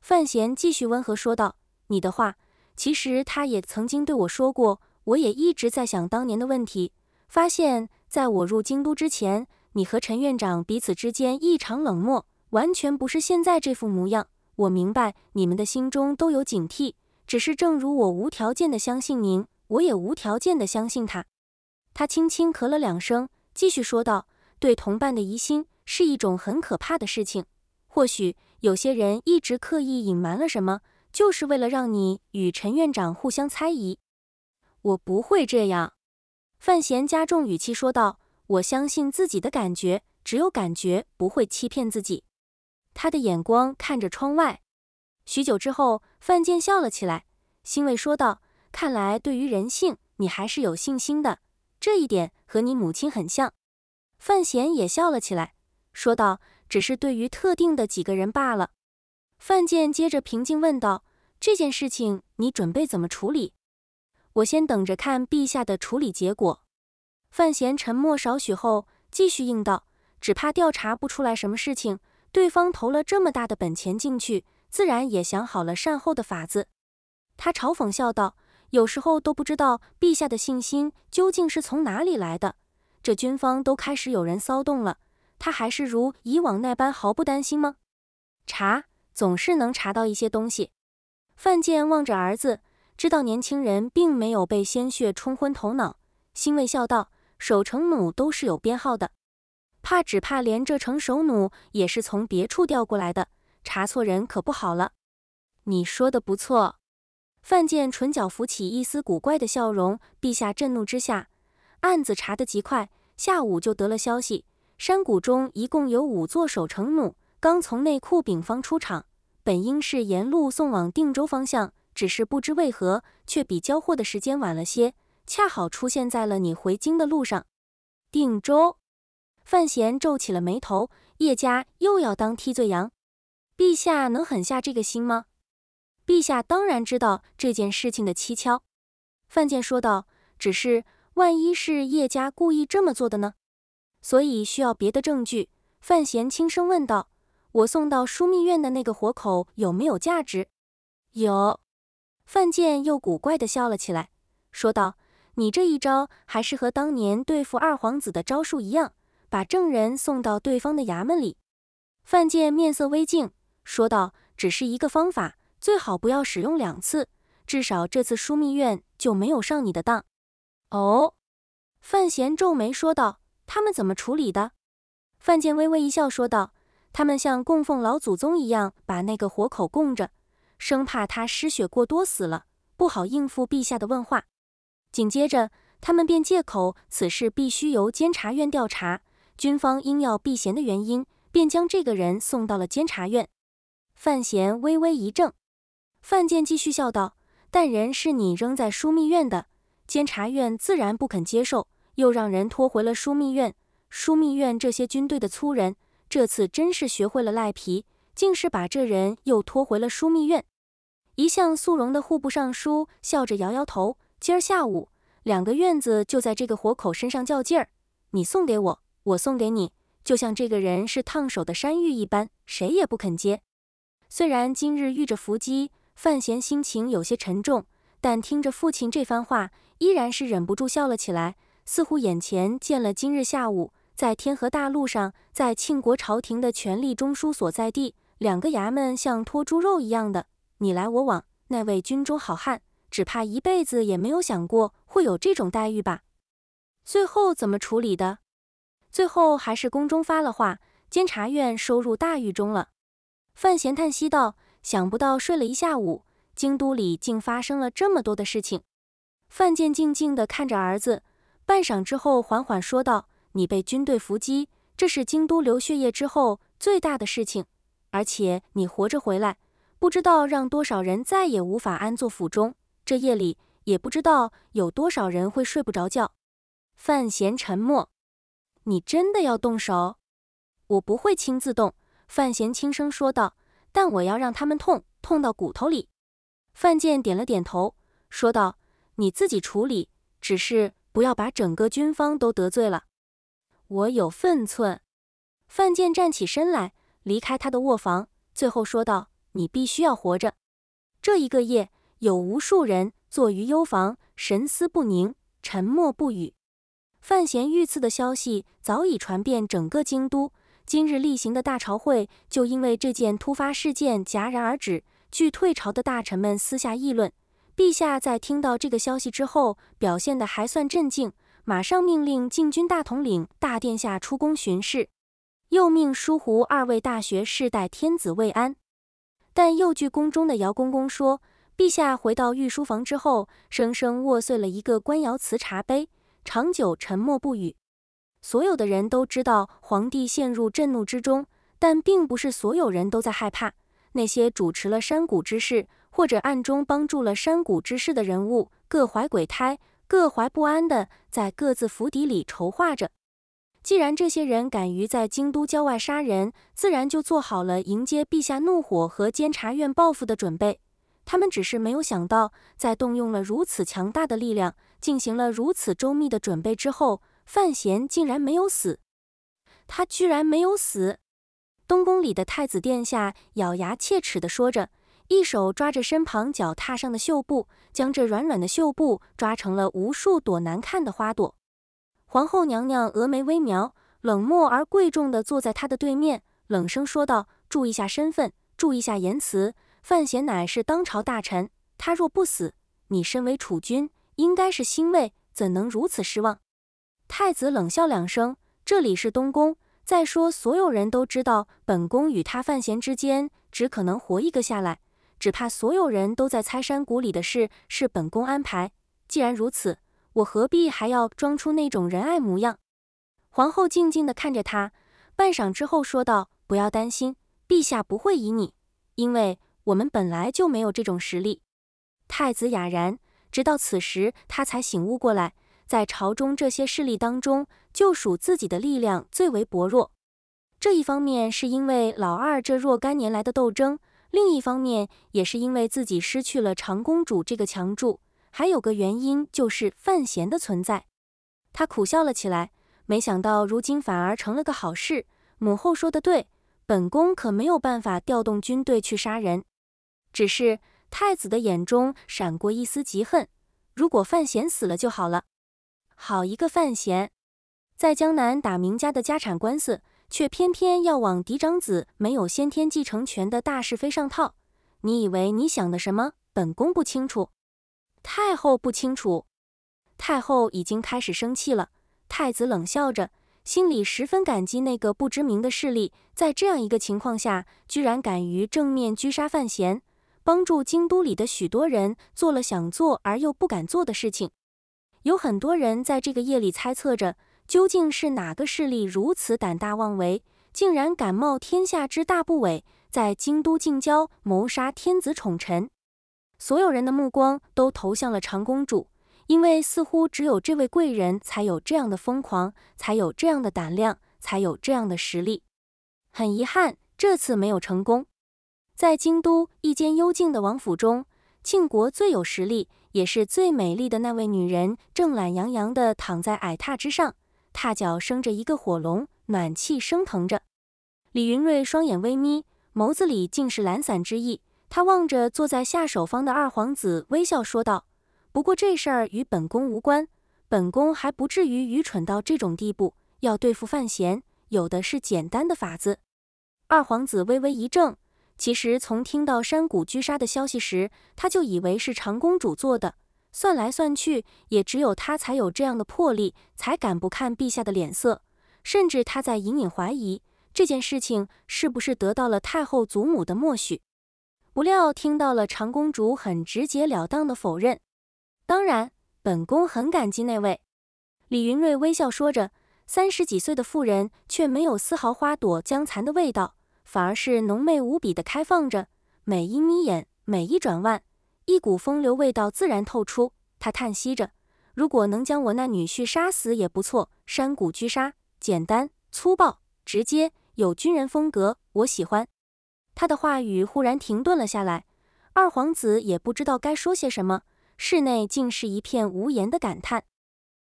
范闲继续温和说道：“你的话，其实他也曾经对我说过。我也一直在想当年的问题，发现在我入京都之前，你和陈院长彼此之间异常冷漠，完全不是现在这副模样。我明白你们的心中都有警惕，只是正如我无条件的相信您，我也无条件的相信他。”他轻轻咳了两声，继续说道：“对同伴的疑心是一种很可怕的事情。”或许有些人一直刻意隐瞒了什么，就是为了让你与陈院长互相猜疑。我不会这样，范闲加重语气说道。我相信自己的感觉，只有感觉不会欺骗自己。他的眼光看着窗外，许久之后，范建笑了起来，欣慰说道：“看来对于人性，你还是有信心的，这一点和你母亲很像。”范闲也笑了起来，说道。只是对于特定的几个人罢了。范建接着平静问道：“这件事情你准备怎么处理？”“我先等着看陛下的处理结果。”范闲沉默少许后，继续应道：“只怕调查不出来什么事情。对方投了这么大的本钱进去，自然也想好了善后的法子。”他嘲讽笑道：“有时候都不知道陛下的信心究竟是从哪里来的。这军方都开始有人骚动了。”他还是如以往那般毫不担心吗？查总是能查到一些东西。范建望着儿子，知道年轻人并没有被鲜血冲昏头脑，欣慰笑道：“守城弩都是有编号的，怕只怕连这城守弩也是从别处调过来的，查错人可不好了。”你说的不错。范建唇角浮起一丝古怪的笑容。陛下震怒之下，案子查得极快，下午就得了消息。山谷中一共有五座守城弩，刚从内库丙方出厂，本应是沿路送往定州方向，只是不知为何却比交货的时间晚了些，恰好出现在了你回京的路上。定州，范闲皱起了眉头，叶家又要当替罪羊，陛下能狠下这个心吗？陛下当然知道这件事情的蹊跷，范建说道，只是万一是叶家故意这么做的呢？所以需要别的证据，范闲轻声问道：“我送到枢密院的那个活口有没有价值？”“有。”范建又古怪地笑了起来，说道：“你这一招还是和当年对付二皇子的招数一样，把证人送到对方的衙门里。”范建面色微静，说道：“只是一个方法，最好不要使用两次。至少这次枢密院就没有上你的当。”“哦。”范闲皱眉说道。他们怎么处理的？范建微微一笑，说道：“他们像供奉老祖宗一样，把那个活口供着，生怕他失血过多死了，不好应付陛下的问话。紧接着，他们便借口此事必须由监察院调查，军方因要避嫌的原因，便将这个人送到了监察院。”范闲微微一怔，范建继续笑道：“但人是你扔在枢密院的，监察院自然不肯接受。”又让人拖回了枢密院。枢密院这些军队的粗人，这次真是学会了赖皮，竟是把这人又拖回了枢密院。一向素容的户部尚书笑着摇摇头：“今儿下午，两个院子就在这个活口身上较劲儿。你送给我，我送给你，就像这个人是烫手的山芋一般，谁也不肯接。”虽然今日遇着伏击，范闲心情有些沉重，但听着父亲这番话，依然是忍不住笑了起来。似乎眼前见了今日下午在天河大路上，在庆国朝廷的权力中枢所在地，两个衙门像脱猪肉一样的你来我往。那位军中好汉只怕一辈子也没有想过会有这种待遇吧？最后怎么处理的？最后还是宫中发了话，监察院收入大狱中了。范闲叹息道：“想不到睡了一下午，京都里竟发生了这么多的事情。”范建静静地看着儿子。半晌之后，缓缓说道：“你被军队伏击，这是京都流血液之后最大的事情，而且你活着回来，不知道让多少人再也无法安坐府中。这夜里也不知道有多少人会睡不着觉。”范闲沉默。“你真的要动手？”“我不会亲自动。”范闲轻声说道。“但我要让他们痛，痛到骨头里。”范建点了点头，说道：“你自己处理，只是……”不要把整个军方都得罪了，我有分寸。范建站起身来，离开他的卧房，最后说道：“你必须要活着。”这一个夜，有无数人坐于幽房，神思不宁，沉默不语。范闲遇刺的消息早已传遍整个京都，今日例行的大朝会就因为这件突发事件戛然而止。据退朝的大臣们私下议论。陛下在听到这个消息之后，表现得还算镇静，马上命令禁军大统领、大殿下出宫巡视，又命疏湖二位大学士代天子慰安。但又据宫中的姚公公说，陛下回到御书房之后，生生握碎了一个官窑瓷茶杯，长久沉默不语。所有的人都知道皇帝陷入震怒之中，但并不是所有人都在害怕。那些主持了山谷之事。或者暗中帮助了山谷之事的人物，各怀鬼胎，各怀不安的在各自府邸里筹划着。既然这些人敢于在京都郊外杀人，自然就做好了迎接陛下怒火和监察院报复的准备。他们只是没有想到，在动用了如此强大的力量，进行了如此周密的准备之后，范闲竟然没有死。他居然没有死！东宫里的太子殿下咬牙切齿地说着。一手抓着身旁脚踏上的绣布，将这软软的绣布抓成了无数朵难看的花朵。皇后娘娘峨眉微描，冷漠而贵重地坐在她的对面，冷声说道：“注意下身份，注意下言辞。范闲乃是当朝大臣，他若不死，你身为储君，应该是欣慰，怎能如此失望？”太子冷笑两声：“这里是东宫。再说，所有人都知道，本宫与他范闲之间，只可能活一个下来。”只怕所有人都在猜山谷里的事是本宫安排。既然如此，我何必还要装出那种仁爱模样？皇后静静地看着他，半晌之后说道：“不要担心，陛下不会疑你，因为我们本来就没有这种实力。”太子哑然，直到此时他才醒悟过来，在朝中这些势力当中，就属自己的力量最为薄弱。这一方面是因为老二这若干年来的斗争。另一方面，也是因为自己失去了长公主这个强柱，还有个原因就是范闲的存在。他苦笑了起来，没想到如今反而成了个好事。母后说的对，本宫可没有办法调动军队去杀人。只是太子的眼中闪过一丝嫉恨，如果范闲死了就好了。好一个范闲，在江南打明家的家产官司。却偏偏要往嫡长子没有先天继承权的大是非上套，你以为你想的什么？本宫不清楚，太后不清楚。太后已经开始生气了。太子冷笑着，心里十分感激那个不知名的势力，在这样一个情况下，居然敢于正面狙杀范闲，帮助京都里的许多人做了想做而又不敢做的事情。有很多人在这个夜里猜测着。究竟是哪个势力如此胆大妄为，竟然敢冒天下之大不韪，在京都近郊谋杀天子宠臣？所有人的目光都投向了长公主，因为似乎只有这位贵人才有这样的疯狂，才有这样的胆量，才有这样的实力。很遗憾，这次没有成功。在京都一间幽静的王府中，庆国最有实力，也是最美丽的那位女人，正懒洋洋地躺在矮榻之上。踏脚生着一个火龙，暖气升腾着。李云瑞双眼微眯，眸子里尽是懒散之意。他望着坐在下手方的二皇子，微笑说道：“不过这事儿与本宫无关，本宫还不至于愚蠢到这种地步。要对付范闲，有的是简单的法子。”二皇子微微一怔。其实从听到山谷狙杀的消息时，他就以为是长公主做的。算来算去，也只有他才有这样的魄力，才敢不看陛下的脸色。甚至他在隐隐怀疑这件事情是不是得到了太后祖母的默许。不料听到了长公主很直截了当的否认。当然，本宫很感激那位。李云瑞微笑说着，三十几岁的妇人却没有丝毫花朵将残的味道，反而是浓媚无比的开放着。每一眯眼，每一转腕。一股风流味道自然透出，他叹息着：“如果能将我那女婿杀死也不错。山谷狙杀，简单、粗暴、直接，有军人风格，我喜欢。”他的话语忽然停顿了下来，二皇子也不知道该说些什么，室内竟是一片无言的感叹。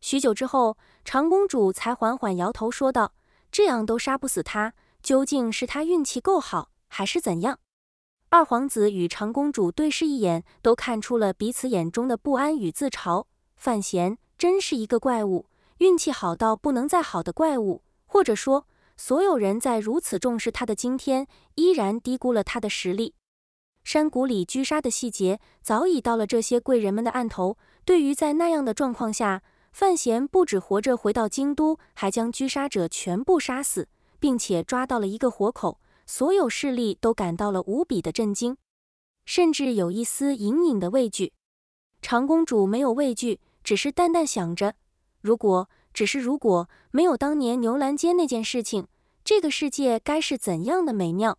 许久之后，长公主才缓缓摇头说道：“这样都杀不死他，究竟是他运气够好，还是怎样？”二皇子与长公主对视一眼，都看出了彼此眼中的不安与自嘲。范闲真是一个怪物，运气好到不能再好的怪物。或者说，所有人在如此重视他的今天，依然低估了他的实力。山谷里狙杀的细节早已到了这些贵人们的案头。对于在那样的状况下，范闲不止活着回到京都，还将狙杀者全部杀死，并且抓到了一个活口。所有势力都感到了无比的震惊，甚至有一丝隐隐的畏惧。长公主没有畏惧，只是淡淡想着：如果只是如果没有当年牛栏街那件事情，这个世界该是怎样的美妙。